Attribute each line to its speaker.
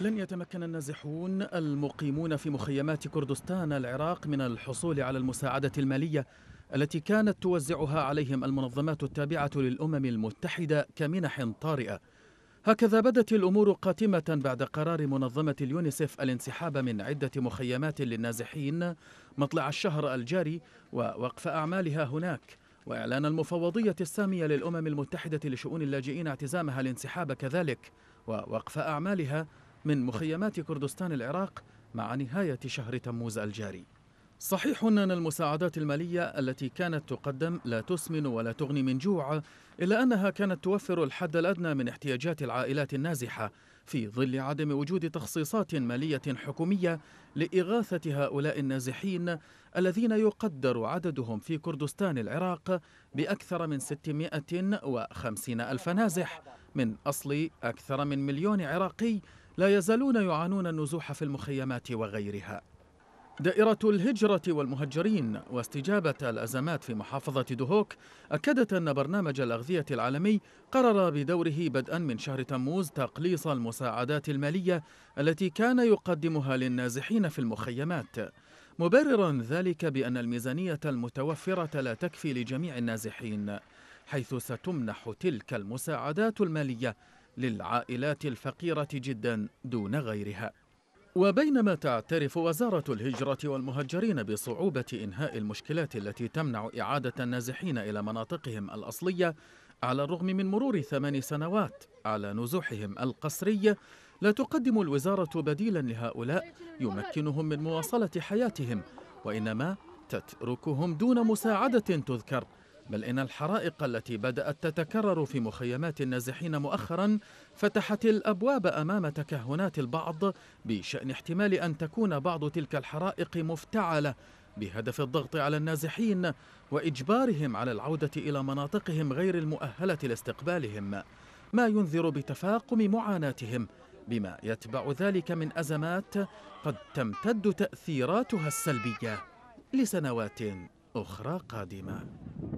Speaker 1: لن يتمكن النازحون المقيمون في مخيمات كردستان العراق من الحصول على المساعدة المالية التي كانت توزعها عليهم المنظمات التابعة للأمم المتحدة كمنح طارئة هكذا بدت الأمور قاتمة بعد قرار منظمة اليونيسف الانسحاب من عدة مخيمات للنازحين مطلع الشهر الجاري ووقف أعمالها هناك وإعلان المفوضية السامية للأمم المتحدة لشؤون اللاجئين اعتزامها الانسحاب كذلك ووقف أعمالها من مخيمات كردستان العراق مع نهاية شهر تموز الجاري صحيح أن المساعدات المالية التي كانت تقدم لا تسمن ولا تغني من جوع إلا أنها كانت توفر الحد الأدنى من احتياجات العائلات النازحة في ظل عدم وجود تخصيصات مالية حكومية لإغاثة هؤلاء النازحين الذين يقدر عددهم في كردستان العراق بأكثر من 650 ألف نازح من أصل أكثر من مليون عراقي لا يزالون يعانون النزوح في المخيمات وغيرها دائرة الهجرة والمهجرين واستجابة الأزمات في محافظة دهوك أكدت أن برنامج الأغذية العالمي قرر بدوره بدءا من شهر تموز تقليص المساعدات المالية التي كان يقدمها للنازحين في المخيمات مبررا ذلك بأن الميزانية المتوفرة لا تكفي لجميع النازحين حيث ستمنح تلك المساعدات المالية للعائلات الفقيرة جدا دون غيرها وبينما تعترف وزارة الهجرة والمهجرين بصعوبة إنهاء المشكلات التي تمنع إعادة النازحين إلى مناطقهم الأصلية على الرغم من مرور ثمان سنوات على نزوحهم القسري لا تقدم الوزارة بديلا لهؤلاء يمكنهم من مواصلة حياتهم وإنما تتركهم دون مساعدة تذكر بل إن الحرائق التي بدأت تتكرر في مخيمات النازحين مؤخرا فتحت الأبواب أمام تكهنات البعض بشأن احتمال أن تكون بعض تلك الحرائق مفتعلة بهدف الضغط على النازحين وإجبارهم على العودة إلى مناطقهم غير المؤهلة لاستقبالهم ما ينذر بتفاقم معاناتهم بما يتبع ذلك من أزمات قد تمتد تأثيراتها السلبية لسنوات أخرى قادمة